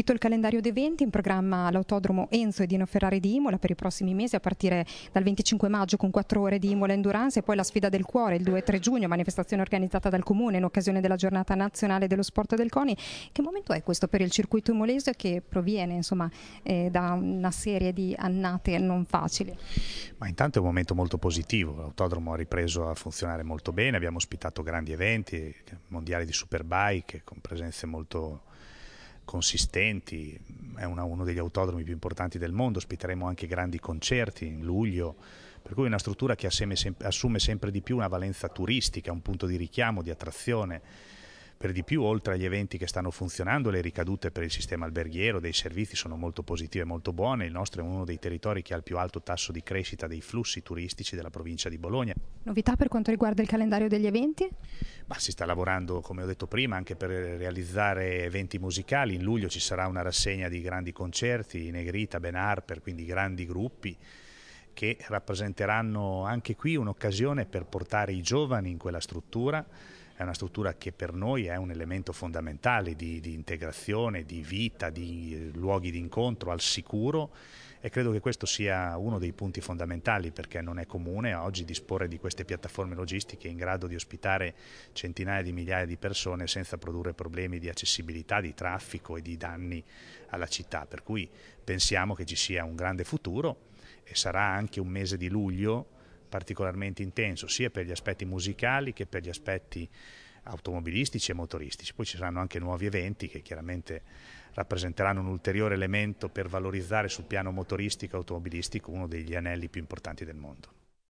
Fitto il calendario di eventi in programma l'autodromo Enzo e Dino Ferrari di Imola per i prossimi mesi a partire dal 25 maggio con 4 ore di Imola Endurance e poi la sfida del cuore il 2 e 3 giugno, manifestazione organizzata dal Comune in occasione della giornata nazionale dello sport del CONI. Che momento è questo per il circuito imolese che proviene insomma, eh, da una serie di annate non facili? Ma intanto è un momento molto positivo, l'autodromo ha ripreso a funzionare molto bene, abbiamo ospitato grandi eventi, mondiali di superbike con presenze molto consistenti, è una, uno degli autodromi più importanti del mondo, ospiteremo anche grandi concerti in luglio, per cui è una struttura che assume sempre di più una valenza turistica, un punto di richiamo, di attrazione per di più, oltre agli eventi che stanno funzionando, le ricadute per il sistema alberghiero dei servizi sono molto positive e molto buone. Il nostro è uno dei territori che ha il più alto tasso di crescita dei flussi turistici della provincia di Bologna. Novità per quanto riguarda il calendario degli eventi? Ma si sta lavorando, come ho detto prima, anche per realizzare eventi musicali. In luglio ci sarà una rassegna di grandi concerti, Negrita, Ben Harper, quindi grandi gruppi che rappresenteranno anche qui un'occasione per portare i giovani in quella struttura è una struttura che per noi è un elemento fondamentale di, di integrazione, di vita, di eh, luoghi di incontro al sicuro e credo che questo sia uno dei punti fondamentali perché non è comune oggi disporre di queste piattaforme logistiche in grado di ospitare centinaia di migliaia di persone senza produrre problemi di accessibilità, di traffico e di danni alla città, per cui pensiamo che ci sia un grande futuro e sarà anche un mese di luglio particolarmente intenso sia per gli aspetti musicali che per gli aspetti automobilistici e motoristici. Poi ci saranno anche nuovi eventi che chiaramente rappresenteranno un ulteriore elemento per valorizzare sul piano motoristico e automobilistico uno degli anelli più importanti del mondo.